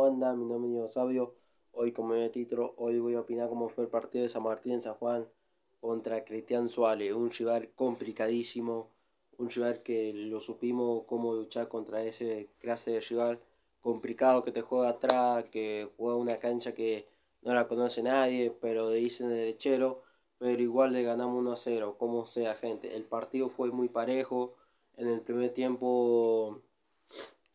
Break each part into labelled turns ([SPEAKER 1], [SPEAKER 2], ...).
[SPEAKER 1] anda? mi nombre es Sabio. Hoy, como el título, hoy voy a opinar cómo fue el partido de San Martín en San Juan contra Cristian Suárez. Un rival complicadísimo, un rival que lo supimos cómo luchar contra ese clase de rival complicado que te juega atrás, que juega una cancha que no la conoce nadie, pero dicen derechero, pero igual le ganamos 1 a 0, como sea, gente. El partido fue muy parejo. En el primer tiempo,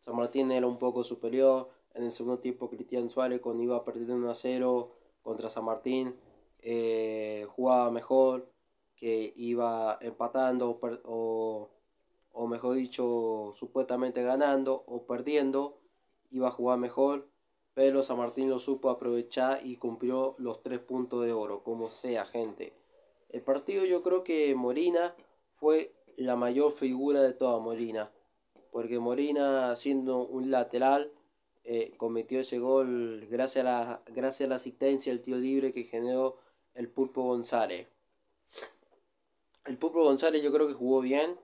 [SPEAKER 1] San Martín era un poco superior en el segundo tiempo Cristian Suárez cuando iba perdiendo 1 a 0 contra San Martín eh, jugaba mejor, que iba empatando o, o mejor dicho supuestamente ganando o perdiendo, iba a jugar mejor pero San Martín lo supo aprovechar y cumplió los tres puntos de oro, como sea, gente. El partido yo creo que Molina fue la mayor figura de toda Molina, porque Molina siendo un lateral eh, cometió ese gol gracias a, la, gracias a la asistencia del tiro libre que generó el Pulpo González. El Pulpo González yo creo que jugó bien.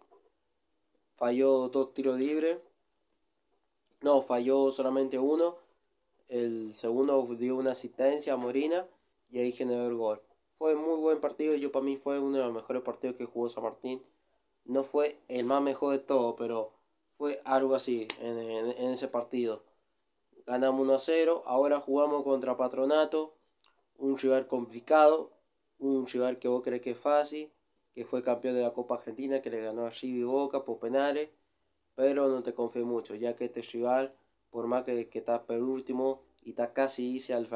[SPEAKER 1] Falló dos tiros libres. No, falló solamente uno. El segundo dio una asistencia a Morina y ahí generó el gol. Fue muy buen partido. Yo para mí fue uno de los mejores partidos que jugó San Martín. No fue el más mejor de todo, pero fue algo así en ese partido ganamos 1 0. Ahora jugamos contra Patronato, un rival complicado, un rival que vos crees que es fácil, que fue campeón de la Copa Argentina, que le ganó a River Boca por penales, pero no te confío mucho, ya que este rival, por más que, que por último y está casi hice al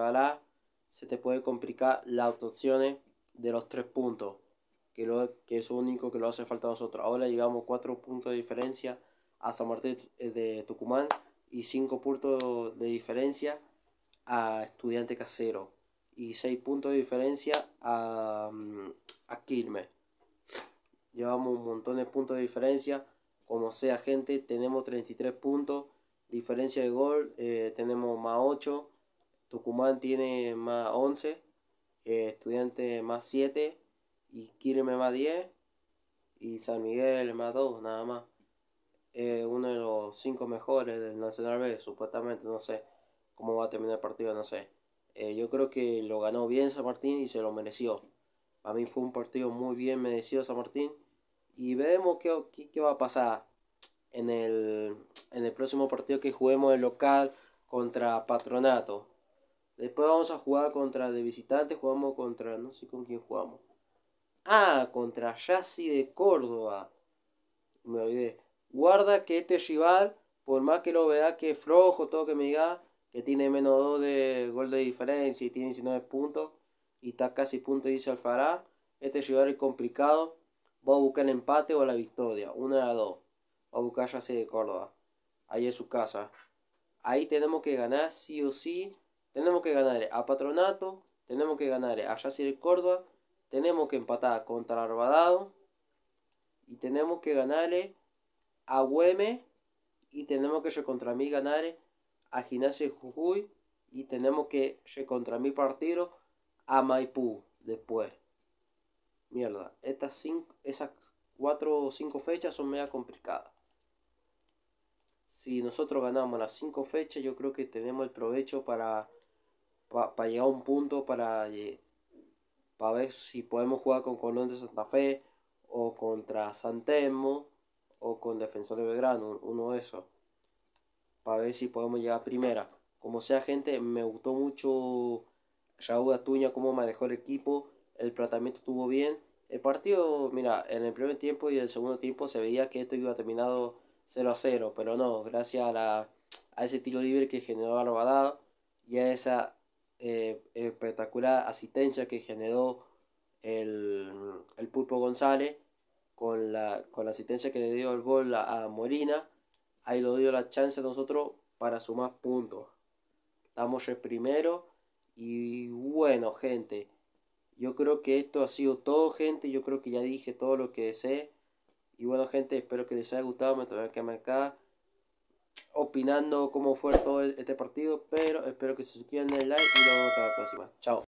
[SPEAKER 1] se te puede complicar las opciones de los tres puntos, que, que es lo único que lo hace falta a nosotros. Ahora llegamos cuatro puntos de diferencia a San Martín de eh, Tucumán y 5 puntos de diferencia a Estudiante Casero y 6 puntos de diferencia a, mm, a Quilmes. Llevamos un montón de puntos de diferencia. Como sea, gente, tenemos 33 puntos. Diferencia de gol, eh, tenemos más 8. Tucumán tiene más 11. Eh, estudiante más 7. Y Quilmes más 10. Y San Miguel más 2, nada más. Eh, uno de los cinco mejores del Nacional B, supuestamente, no sé cómo va a terminar el partido, no sé. Eh, yo creo que lo ganó bien San Martín y se lo mereció. A mí fue un partido muy bien merecido San Martín. Y vemos qué, qué, va a pasar en el, en el próximo partido que juguemos el local contra Patronato. Después vamos a jugar contra de visitantes, jugamos contra, no sé con quién jugamos. Ah, contra Yassi de Córdoba. Me olvidé. Guarda que este rival, por más que lo vea que es flojo, todo que me diga, que tiene menos 2 de gol de diferencia y tiene 19 puntos y está casi punto, dice Alfará. Este rival es complicado. Va a buscar el empate o la victoria, una a dos. a buscar ya sea de Córdoba. Ahí es su casa. Ahí tenemos que ganar sí o sí. Tenemos que ganar a Patronato. Tenemos que ganar a Yassi de Córdoba. Tenemos que empatar contra Arbadado. Y tenemos que ganarle a Güeme y tenemos que contra mí ganar a Gimnasia Jujuy y tenemos que contra mí partido a Maipú después. Mierda, estas cinco, esas cuatro o cinco fechas son mega complicadas. Si nosotros ganamos las cinco fechas, yo creo que tenemos el provecho para, para, llegar a un punto para, para ver si podemos jugar con Colón de Santa Fe o contra Santelmo o con defensores de Belgrano, uno de esos, para ver si podemos llegar a primera. Como sea, gente, me gustó mucho Raúl Atuña, cómo manejó el equipo, el tratamiento estuvo bien. El partido, mira, en el primer tiempo y el segundo tiempo se veía que esto iba terminado 0 a 0, pero no, gracias a, a ese tiro libre que generó Alvarado y a esa eh, espectacular asistencia que generó el Pulpo González, con la, con la asistencia que le dio el gol a, Molina, ahí lo dio la chance a nosotros para sumar puntos. Estamos el primero y bueno, gente. Yo creo que esto ha sido todo, gente. Yo creo que ya dije todo lo que sé. Y bueno, gente, espero que les haya gustado. Me tendrán que acá opinando cómo fue todo este partido. Pero espero que se suscriban, el like y nos vemos hasta la próxima. Chao.